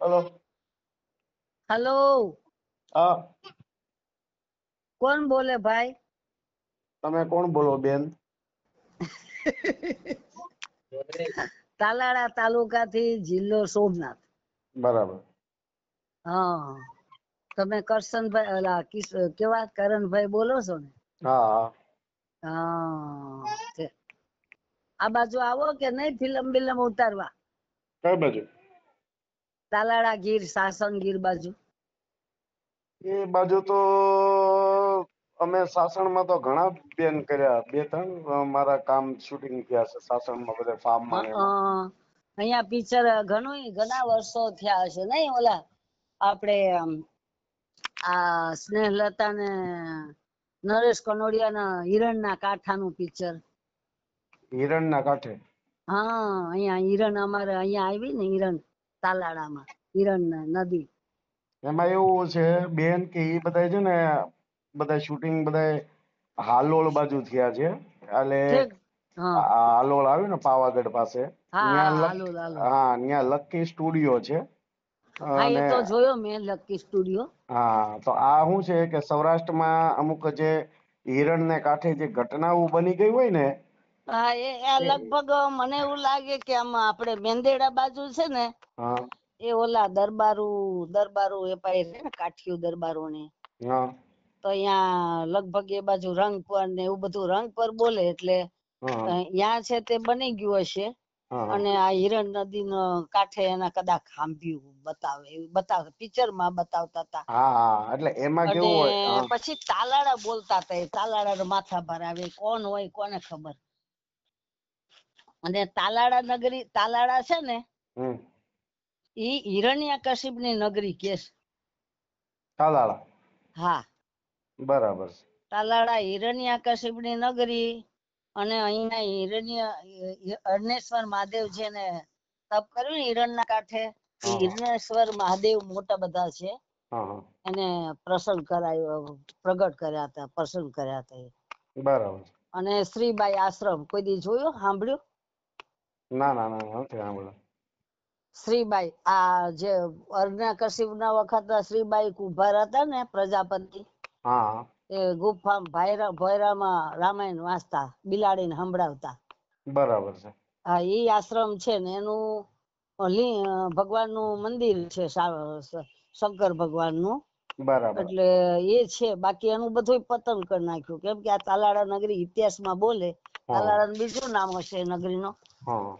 Hello hello હા કોણ બોલે ભાઈ તમે કોણ બોલો બેન તાલાળા તાલુકા થી જિલ્લો સોમનાથ બરાબર હા તમે કરશનભાઈ ઓલા કેવા કરણભાઈ બોલો છો ને હા હા આ બાજુ આવો કે નહીં ફિલ્મ બિલમ ઉતારવા કઈ બાજુ તાલાળા ગીર સાસણ ગીર બાજુ એ બાજુ તો અમે સાસણમાં તો ઘણા બેન કર્યા બે ત્રણ મારા કામ શૂટિંગ થયા છે સાસણમાં બધા ફાર્મમાં અહીંયા પિક્ચર ઘણું ઘણા વર્ષો થયા હશે નહીં ઓલા આપણે આ સ્નેહલતા ને નરેશ કનોડિયાના હિરણના કાંઠાનું પિક્ચર હિરણના કાંઠે હા અહીંયા હિરણ અમારે અહીંયા આવી ને હિરણ તાલાળામાં હિરણ નદી એમાં એવું છે બેન કે એ બધા છે ને બધા શૂટિંગ બધા હાલોલ બાજુ થયા છે એટલે હાલોલ આવ્યું ને પાવાગઢ પાસે હા ત્યાં લકી સ્ટુડિયો છે એ તો જોયો મેં લકી સ્ટુડિયો હા તો આ શું છે કે સૌરાષ્ટ્ર સૌરાષ્ટ્રમાં અમુક જે હિરણ ને કાંઠે જે ઘટનાઓ બની ગઈ હોય ને હા એ આ લગભગ મને એવું લાગે કે આમાં આપણે મેંદેડા બાજુ છે ને એ ઓલા દરબારુ દરબારુ એ પાસે છે ને કાઠિયું દરબારુ ને તો અહીંયા લગભગ એ બાજુ રંગ પર ને એવું બધું રંગ પર બોલે એટલે ત્યાં છે તે બની ગયું હશે અને આ હિરણ નદી નો કાંઠે એના કદાચ ખાંભ્યું બતાવે બતાવે પિક્ચર માં બતાવતા હતા એટલે એમાં કેવું હોય પછી તાલાળા બોલતા હતા એ તાલાળા માથા ભરાવે કોણ હોય કોને ખબર અને તાલાળા નગરી તાલાળા છે ને ઈ હિરણ્યકશિપ ની નગરી કે છે તાલાળા હા બરાબર તાલાળા હિરણ્યકશિપ ની નગરી અને અહીંયા હિરણ્ય અરણેશ્વર મહાદેવ છે ને તપ કર્યું હિરણ ના કાંઠે હિરણેશ્વર મહાદેવ મોટા બધા છે એને પ્રસન્ન કરાયો પ્રગટ કર્યા હતા પ્રસન્ન કર્યા હતા બરાબર અને શ્રીબાઈ આશ્રમ કોઈ દી જોયો સાંભળ્યું ના ના ના નથી સાંભળ્યું શ્રીબાઈ આ જે અરણ્યકશિપના વખત શ્રીબાઈ કુંભાર હતા ને પ્રજાપતિ હા એ ગુફા ભૈરા ભૈરામાં રામાયણ વાંચતા બિલાડીને સંભળાવતા બરાબર છે હા એ આશ્રમ છે ને એનું ભગવાનનું મંદિર છે શંકર ભગવાનનું બરાબર એટલે એ છે બાકી એનું બધું પતન કરી નાખ્યું કેમ કે આ તાલાળા નગરી ઇતિહાસમાં બોલે તાલાળા બીજું નામ હશે નગરીનો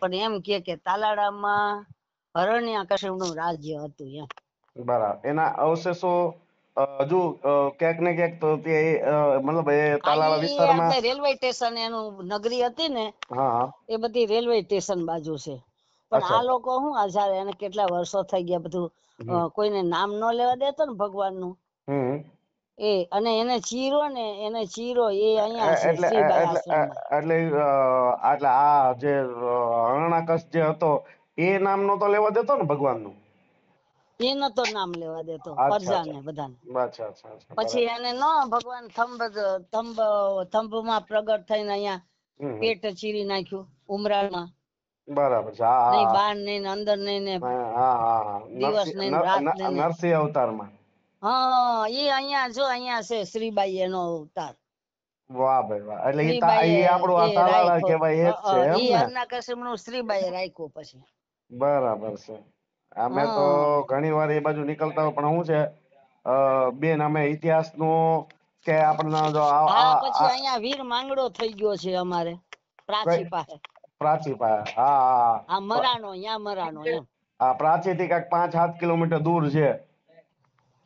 પણ એમ કે કે તાલાળામાં હરણ્ય નું રાજ્ય હતું એમ બરાબર એના અવશેષો હજુ ક્યાંક ને ક્યાંક તો તે મતલબ એ તાલાળા વિસ્તારમાં રેલવે સ્ટેશન એનું નગરી હતી ને એ બધી રેલવે સ્ટેશન બાજુ છે પણ આ લોકો શું આચાર એને કેટલા વર્ષો થઈ ગયા બધું કોઈને નામ ન લેવા દેતો ને ભગવાન નું એ અને એને ચીરો ને એને ચીરો એ અહીંયા એટલે એટલે એટલે આ જે હરણાકશ જે હતો એ નામ નો તો લેવા દેતો ને ભગવાન નું એ નતો નામ લેવા દેતો પરજાને બધાને પછી એને ન ભગવાન થંભ થંભ થંભ માં પ્રગટ થઈને અહીંયા પેટ ચીરી નાખ્યું ઉમરાળ બરાબર છે હા બાર નહીં અંદર નહીં ને દિવસ નહીં રાત નહીં નરસિંહ અવતાર માં હા ઈ અહીંયા જો અહીંયા છે શ્રીબાઈ એનો અવતાર એ બાજુ છે બેન અમે ઇતિહાસ નું કે આપણને જો વીર માંગડો થઈ ગયો છે અમારે પ્રાચી પાસે પ્રાચી પાસે હા હા મરાનો અહીંયા મરાનો પ્રાચી થી કઈક પાંચ સાત કિલોમીટર દૂર છે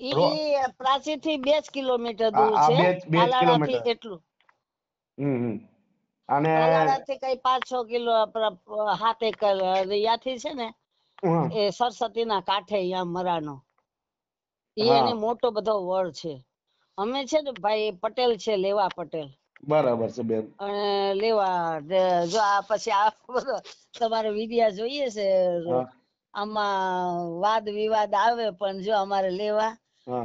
એ પ્રાચી થી બે કિલોમીટર દૂર છે આલાળા થી એટલું અને કઈ પાંચ છ કિલો હાથે યાથી છે ને એ સરસ્વતી ના કાંઠે અહીંયા મરાનો એને મોટો બધો વડ છે અમે છે ને ભાઈ પટેલ છે લેવા પટેલ બરાબર છે બેન અને લેવા જો આ પછી આ બધો તમારે વિડિયા જોઈએ છે આમાં વાદ વિવાદ આવે પણ જો અમારે લેવા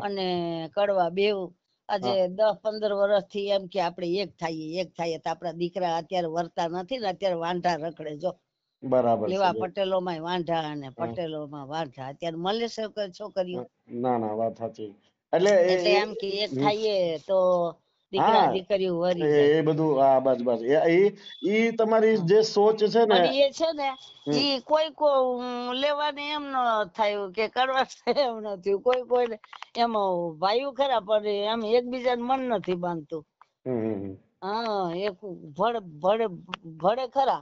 અને કડવા બેવ આજે દસ પંદર વર્ષ થી એમ કે આપડે એક થાય એક થાય તો આપડા દીકરા અત્યારે વર્તા નથી ને અત્યારે વાંઢા રખડે જો બરાબર એવા પટેલો માં વાંઢા અને પટેલો માં વાંઢા અત્યારે મળે છે છોકરીઓ ના ના વાત સાચી એટલે એમ કે એક થાય તો એ બધું હા બસ બસ એ તમારી જે સોચ છે ને એ છે ને ઈ કોઈ કો લેવાને એમ ન થયું કે કરવા એમ ન કોઈ કોઈ એમ ભાઈઓ ખરા પણ એમ એકબીજાને મન નથી બાંધતું હા એક ભળ ભળ ભળે ખરા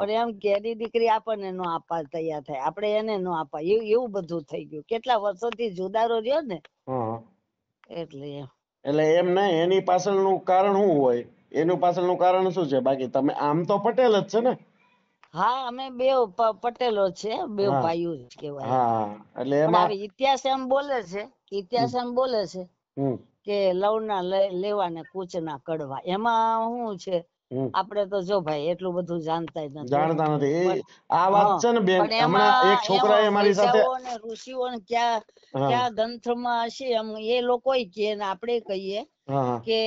પણ એમ કે એની દીકરી આપણને નો આપવા તૈયાર થાય આપણે એને નો આપવા એવું બધું થઈ ગયું કેટલા વર્ષોથી જુદારો રહ્યો ને એટલે એમ એટલે એમ નહીં એની પાછળનું કારણ શું હોય એનું પાછળનું કારણ શું છે બાકી તમે આમ તો પટેલ જ છે ને હા અમે બે પટેલો છે બે હા. ભાઈઓ જ કહેવાય હા એટલે એમાં ઇતિહાસ એમ બોલે છે ઇતિહાસ એમ બોલે છે હમ, કે લવના લે- લેવા ને ના કડવા એમાં શું છે આપણે તો જો ભાઈ એટલું બધું જાણતા નથી જાણતા નથી આ વાત છે ને બેન હમણાં એક છોકરાએ મારી સાથે ઋષિઓ ને ક્યાં ક્યાં ગ્રંથમાં હશે એમ એ લોકો કહે ને આપણે કહીએ કે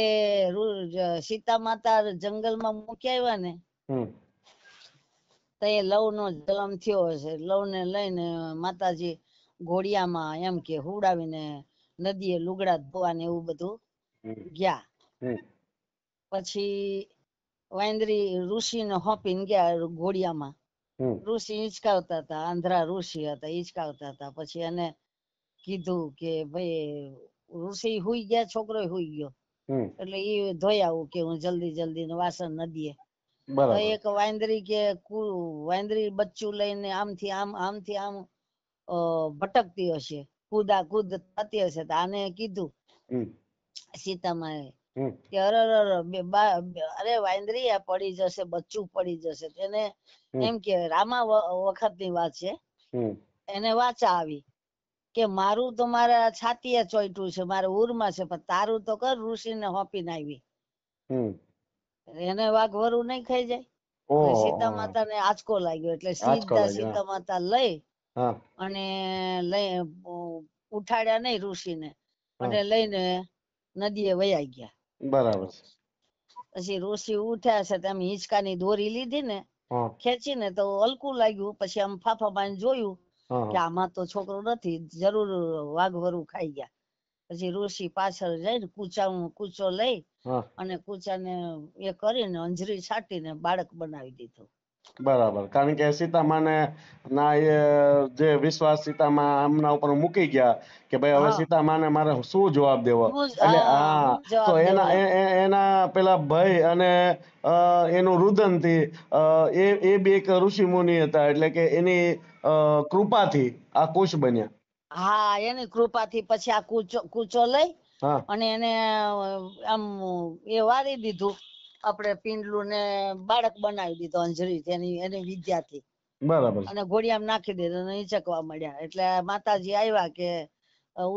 સીતા માતા જંગલમાં મૂકી આવ્યા ને તો એ લવ નો જન્મ થયો હશે લવ ને લઈને માતાજી ઘોડિયામાં એમ કે હુડાવીને નદીએ લુગડા ધોવા ને એવું બધું ગયા પછી વાંદરી ઋષિ ને હોપીને ગયા ઘોડિયામાં ઋષિ હિંચકાવતા હતા આંધ્રા ઋષિ હતા હિંચકાવતા હતા પછી એને કીધું કે ભાઈ ઋષિ હુઈ ગયા છોકરો હુઈ ગયો એટલે એ ધોઈ કે હું જલ્દી જલ્દી વાસણ નદીએ તો એક વાંદરી કે વાંદરી બચ્ચું લઈને આમ થી આમ આમ થી આમ ભટકતી હશે કુદા કુદ થતી હશે તો આને કીધું સીતામાએ કે અરે વાંદરી આ પડી જશે બચ્ચું પડી જશે તેને એમ કે રામા વખત ની વાત છે એને વાચા આવી કે મારું તો મારા છાતીએ ચોઈટું છે મારે ઉરમાં છે પણ તારું તો કર ઋષિ ને હોપી ને એને વાઘ વરુ નઈ ખાઈ જાય સીતા માતા ને આંચકો લાગ્યો એટલે સીધા સીતા માતા લઈ અને લઈ ઉઠાડ્યા નઈ ઋષિ ને અને લઈને નદીએ વયા ગયા બરાબર પછી ઋષિ ઉઠ્યા છે તેમ હિંચકાની દોરી લીધી ને ખેંચી તો હલકું લાગ્યું પછી આમ ફાફા મારીને જોયું કે આમાં તો છોકરો નથી જરૂર વાઘ વરુ ખાઈ ગયા પછી ઋષિ પાછળ જઈને કૂચા કૂચો લઈ અને કૂચા ને એ કરીને અંજરી છાટી ને બાળક બનાવી દીધું બરાબર કારણ કે સીતામાને ના એ જે વિશ્વાસ સીતામા આમના ઉપર મૂકી ગયા કે ભાઈ હવે સીતામાને મારે શું જવાબ દેવો એટલે હા તો એના એ- એના પેલા ભય અને એનું રુદનથી અ, એ એ બે એક ઋષિ મુનિ હતા એટલે કે એની અ, કૃપાથી આ કુશ બન્યા હા એની કૃપાથી પછી આ કૂચો કૂચો લઈ હા અને એને આમ એ વારી દીધું આપણે પિંડલું ને બાળક બનાવી દીધો અંજરી તેની એની વિદ્યાથી બરાબર અને ઘોડિયામાં નાખી દીધો ને ઈચકવા મળ્યા એટલે માતાજી આવ્યા કે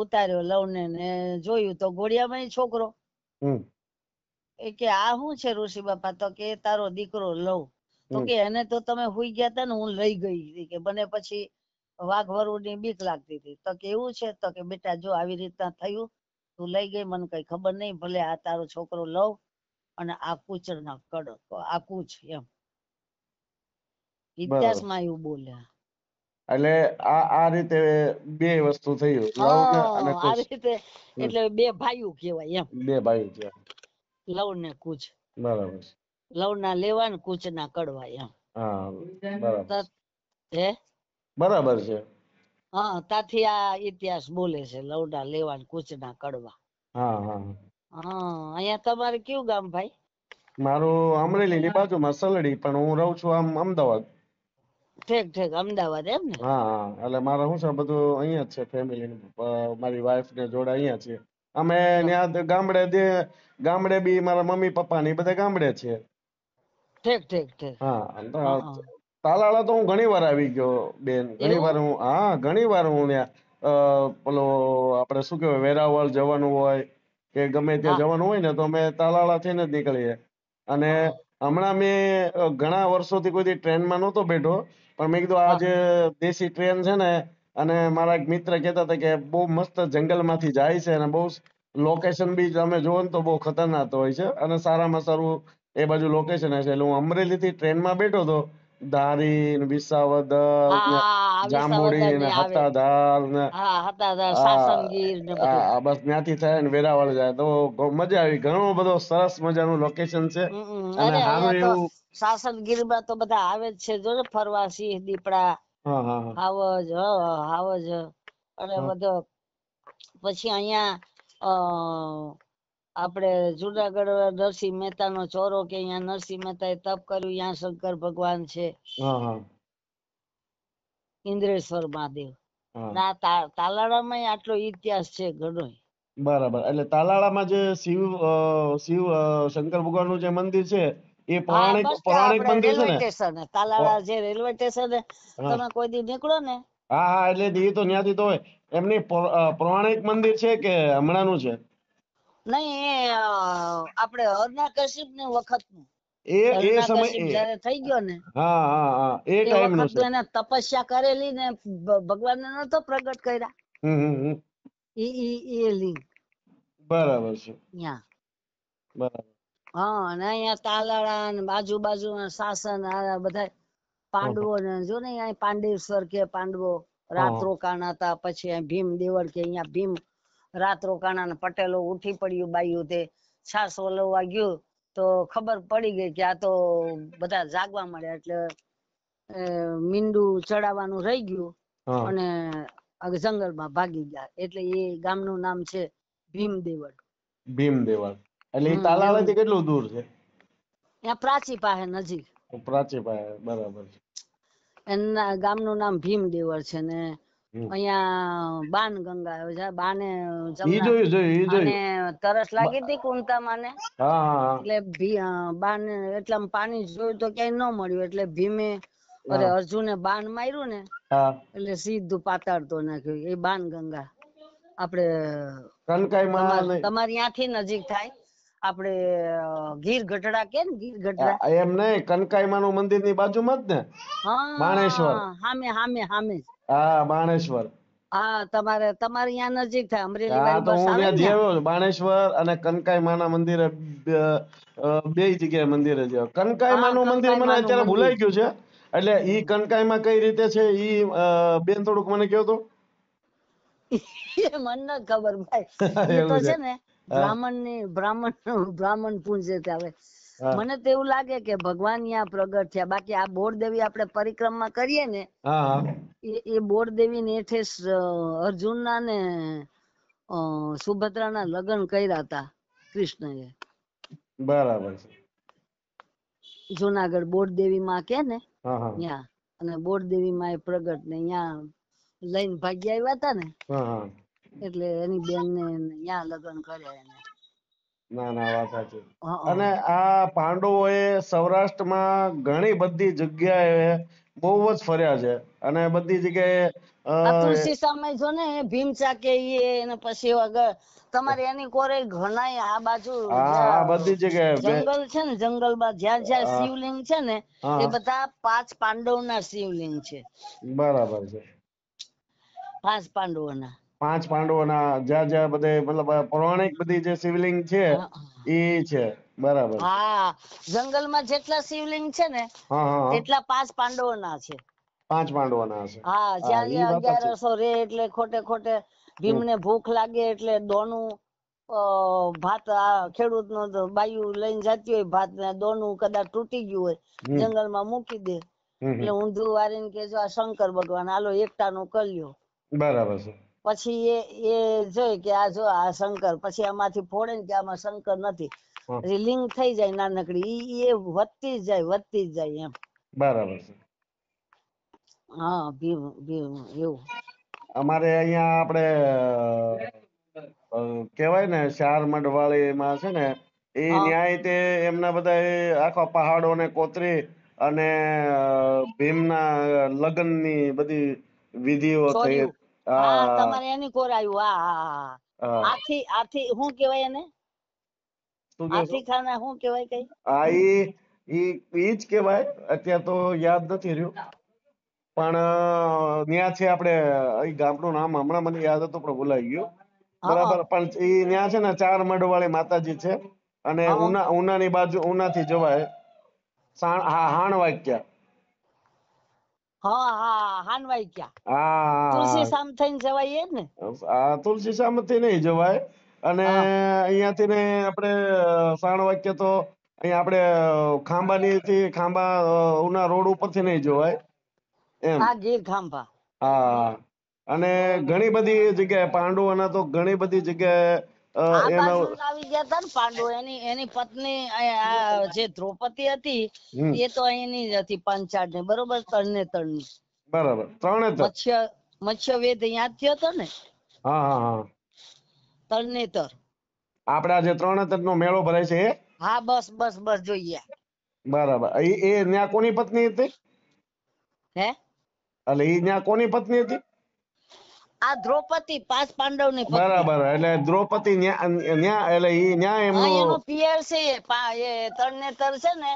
ઉતાર્યો લવને ને જોયું તો ઘોડિયામાં છોકરો એ કે આ શું છે ઋષિ બાપા તો કે તારો દીકરો લવ તો કે એને તો તમે હુઈ ગયા તા ને હું લઈ ગઈ હતી કે બને પછી વાઘ વરુ ની બીક લાગતી હતી તો કે એવું છે તો કે બેટા જો આવી રીતના થયું તું લઈ ગઈ મને કઈ ખબર નહીં ભલે આ તારો છોકરો લવ અને આકુચના કડ આકુચ એમ ઇતિહાસમાં એવું બોલે એટલે આ આ રીતે બે વસ્તુ થયું લવ અને કુચ આ રીતે એટલે બે ભાઈઓ કહેવાય એમ બે ભાઈઓ કહેવાય લવ ને કુચ બરાબર લવ ના લેવા ને કુચ ના કડવા એમ હા બરાબર હે બરાબર છે હા તાથી આ ઇતિહાસ બોલે છે લવ ના લેવા ને કુચ ના કડવા હા હા હા અહીંયા તમારે કયું ગામ ભાઈ મારું અમરેલી ની બાજુમાં સલડી પણ હું રહું છું આમ અમદાવાદ ઠેક ઠેક અમદાવાદ એમ ને હા એટલે મારે શું છે બધું અહીંયા જ છે ફેમિલી મારી વાઈફ ને જોડે અહીંયા છે અમે ત્યાં ગામડે જે ગામડે બી મારા મમ્મી પપ્પા ને બધા ગામડે છે ઠેક ઠેક ઠેક હા તાલાળા તો હું ઘણી વાર આવી ગયો બેન ઘણી વાર હું હા ઘણી વાર હું ત્યાં પેલો આપડે શું કેવાય વેરાવળ જવાનું હોય કે ગમે ત્યાં જવાનું હોય ને તો અમે તાલાળા થઈને જ નીકળીએ અને હમણાં મેં ઘણા વર્ષો થી કોઈ દી train માં નતો બેઠો પણ મેં કીધું આજે દેશી train છે ને અને મારા એક મિત્ર કેતા હતા કે બહુ મસ્ત જંગલ માંથી જાય છે અને બહુ location બી તમે જોવો ને તો બહુ ખતરનાક હોય છે અને સારામાં સારું એ બાજુ location હશે એટલે હું અમરેલી થી train માં બેઠો તો દારી ને વિસાવદર જાંબુડી ને હતાધાર ને બસ ત્યાંથી થાય ને વેરાવળ જાય તો મજા આવી ઘણો બધો સરસ મજાનું લોકેશન છે અને સારું એવું સાસનગીર માં તો બધા આવે જ છે જો ને ફરવા સિંહ દીપડા હાવજ આવજ અને બધો પછી અહીંયા આપડે જુનાગઢ નરસિંહ મહેતા નો ચોરો કે અહિયાં નરસિંહ મહેતા એ તપ કર્યું ત્યાં શંકર ભગવાન છે ઇન્દ્રેશ્વર મહાદેવ ના તાલાળા આટલો ઇતિહાસ છે ઘણો બરાબર એટલે તાલાળામાં જે શિવ શિવ શંકર ભગવાન નું જે મંદિર છે એ પૌરાણિક પૌરાણિક મંદિર છે ને તાલાળા જે રેલવે સ્ટેશન તમે કોઈ દી નીકળો ને હા હા એટલે એ તો ન્યાથી તો એમની પૌરાણિક મંદિર છે કે હમણાં નું છે નહીં આપણે હરના કશ્યપ ને વખત એ એ સમય જ્યારે થઈ ગયો ને હા હા હા એ ટાઈમ નો એને તપસ્યા કરેલી ને ભગવાન ને નતો પ્રગટ કર્યા હમ એ એ એ લિંગ બરાબર છે યા બરાબર હા અને અહીંયા તાલાળા ને બાજુ બાજુ શાસન બધા પાંડવો ને જો ને અહીંયા પાંડેશ્વર કે પાંડવો રાત રોકાણ હતા પછી ભીમ દેવળ કે અહીંયા ભીમ રાત રોકાણા પટેલો ઉઠી પડ્યું બાયું તે છાસ ઓલવવા ગયું તો ખબર પડી ગઈ કે આ તો બધા જાગવા મળ્યા એટલે મીંડું ચડાવવાનું રહી ગયું અને જંગલ ભાગી ગયા એટલે એ ગામનું નામ છે ભીમદેવડ ભીમદેવડ એટલે તાલાળા થી કેટલું દૂર છે ત્યાં પ્રાચી પાસે નજીક પ્રાચી પાસે બરાબર છે એના ગામનું નામ ભીમદેવળ છે ને અહીંયા બાન ગંગા આવ્યો બાને ઈ જોયું જોયું જોયું તરસ લાગી હતી કુંતા માને એટલે બાને એટલા પાણી જોયું તો ક્યાંય ન મળ્યું એટલે ભીમે અરે અર્જુને બાણ માર્યું ને એટલે સીધું પાતાળ તો નાખ્યું એ બાન ગંગા આપડે તમારી ત્યાંથી નજીક થાય આપડે ગીર ગઢડા કે ને ગીર ગઢડા એમ નહીં કનકાઈમા નું મંદિર ની બાજુમાં જ ને માણેશ્વર હામે હામે હામે હા બાણેશ્વર હા તમારે તમારે ત્યાં નજીક થાય અમરેલી હા તો હું ત્યાં જેવો બાણેશ્વર અને કનકાઈ માના મંદિરે બે જગ્યાએ મંદિરે જ્યો કનકાઈ માનું મંદિર મને અત્યારે ભૂલાઈ ગયું છે એટલે ઈ કનકાઈ માં કઈ રીતે છે ઈ બેન થોડુંક મને કહો તો એ મને ન ખબર ભાઈ એ તો છે ને બ્રાહ્મણ ની બ્રાહ્મણ બ્રાહ્મણ પૂંજે ત્યાં મને તો એવું લાગે કે ભગવાન ત્યાં પ્રગટ થયા બાકી આ બોર આપણે પરિક્રમા કરીએ ને એ બોર ને હેઠે અર્જુન ના ને સુભદ્રા ના લગ્ન કર્યા હતા કૃષ્ણ એ બરાબર જુનાગઢ બોર દેવી માં કે ને ત્યાં અને બોર દેવી માં એ પ્રગટ ને ત્યાં લઈને ભાગ્ય આવ્યા હતા ને એટલે એની બેન ને ત્યાં લગ્ન કર્યા એને ના ના વાત સાચી અને આ પાંડવો એ સૌરાષ્ટ્ર માં ઘણી બધી જગ્યા એ બહુ જ ફર્યા છે અને બધી જગ્યા એ તુલસી સામે જો ને ભીમ ચાકી ને પછી આગળ તમારે એની કોરે ઘણાય આ બાજુ હા બધી જગ્યાએ જંગલ છે ને જંગલ માં જ્યાં જ્યાં શિવલિંગ છે ને એ બધા પાંચ પાંડવ ના શિવલિંગ છે બરાબર છે પાંચ પાંડવો ના પાંચ પાંડવો ના જ્યાં જ્યાં બધે મતલબ પૌરાણિક બધી જે શિવલિંગ છે એ છે બરાબર હા જંગલ માં જેટલા શિવલિંગ છે ને એટલા પાંચ પાંડવો ના છે પાંચ પાંડવો ના છે હા જ્યાં અગિયારસો રે એટલે ખોટે ખોટે ભીમ ને ભૂખ લાગે એટલે દોનું ભાત ખેડૂત નો બાયુ લઈને જતી હોય ભાત ને દોનું કદાચ તૂટી ગયું હોય જંગલ માં મૂકી દે એટલે ઊંધું વારીને કે જો આ શંકર ભગવાન હાલો એકટાનું કલ્યો બરાબર છે પછી એ એ જોઈ કે આ જો આ શંકર પછી આમાંથી ફોડે કે આમાં શંકર નથી એટલે થઈ જાય નાનકડી ઈ એ વધતી જાય વધતી જાય એમ બરાબર છે હા ભીમ ભીમ એવું અમારે અહીંયા આપણે કહેવાય ને ચાર મઠ વાળી માં છે ને એ ન્યાય તે એમના બધા આખા પહાડો ને કોતરી અને ભીમના લગ્નની બધી વિધિઓ થઈ તમારે એને કોરાયું હા આથી આથી શું કહેવાય એને આથી ખાના શું કહેવાય કઈ હા એ એ એ જ કહેવાય અત્યારે તો યાદ નથી રહ્યું પણ ત્યાં છે આપણે એ ગામનું નામ હમણાં મને યાદ હતું પણ ભૂલાઈ ગયું બરાબર પણ એ ત્યાં છે ને ચાર મઢ વાળી માતાજી છે અને ઉના ઉના ની બાજુ ઉના થી જવાય સાણ હા હાણ વાક્યા હા અને વાક્ય તો અહીંયા આપણે ખાંબાની થી ખાંબા ઉના રોડ ઉપર થી જવાય એમ હા હા અને ઘણી બધી જગ્યાએ પાંડવોના તો ઘણી બધી જગ્યાએ આવી જે દ્રૌપદી હતી એ તો અહીંની હતી પાંચાળ બરોબર તળને મત્સ્ય વેદ અહીંયા થયો ને હા હા હા તળને તળ આપણે નો મેળો ભરાય છે હા બસ બસ બસ જોઈએ બરાબર એ એ ન્યા કોની પત્ની હતી હે એટલે એ ન્યા કોની પત્ની હતી આ દ્રૌપદી પાંચ પાંડવ ની બરાબર એટલે દ્રૌપદી ન્યા એટલે ઈ ન્યા એમનો એનો પિયર છે એ ત્રણ ને ત્રણ છે ને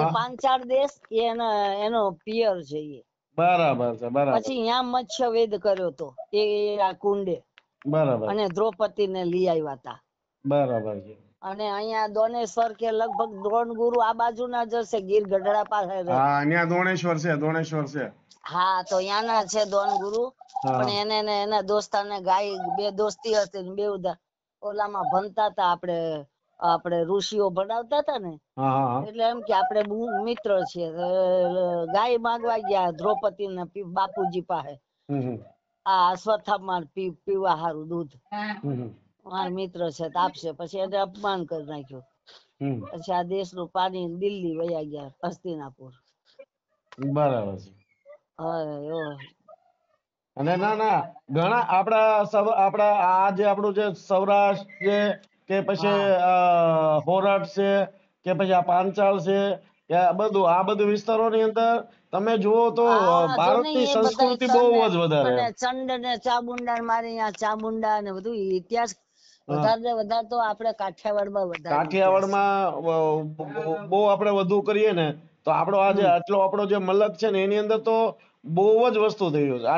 એ પાંચ ચાર દેશ એનો એનો પિયર છે એ બરાબર છે બરાબર પછી ન્યા મત્સ્ય વેદ કર્યો તો એ આ કુંડે બરાબર અને દ્રૌપદી ને લઈ આવ્યા તા બરાબર છે અને અહીંયા દોણેશ્વર કે લગભગ દ્રોણ ગુરુ આ બાજુ ના જશે ગીર ગઢડા પાસે હા અહીંયા દોણેશ્વર છે દોણેશ્વર છે હા તો યાના છે દોન ગુરુ પણ એને ને એના ને ગાય બે દોસ્તી હતી ને બે ઓલામાં ભણતા હતા આપડે આપડે ઋષિઓ ભણાવતા હતા ને એટલે એમ કે આપડે મિત્ર છીએ ગાય માંગવા ગયા દ્રૌપદી ને બાપુજી પાસે આ અશ્વત્થામાં પીવા સારું દૂધ મારા મિત્ર છે આપશે પછી એને અપમાન કરી નાખ્યું પછી આ દેશ નું પાણી દિલ્હી વયા ગયા હસ્તિનાપુર બરાબર છે અને ના ના ઘણા આપણા આપણા આ જે આપણું જે સૌરાષ્ટ્ર છે કે પછી હોરાટ છે કે પછી આ પાંચાળ છે કે આ બધું આ બધું વિસ્તારોની અંદર તમે જુઓ તો ભારતની સંસ્કૃતિ બહુ જ વધારે ચંડ ને ચામુંડા મારી અહીંયા ચામુંડા ને બધું ઇતિહાસ વધારે વધારે તો આપણે કાઠિયાવાડમાં વધારે માં બહુ આપડે વધુ કરીએ ને તો આપણો આજે આટલો આપણો જે મલક છે ને એની અંદર તો બહુ જ વસ્તુ થઈ ગયું છે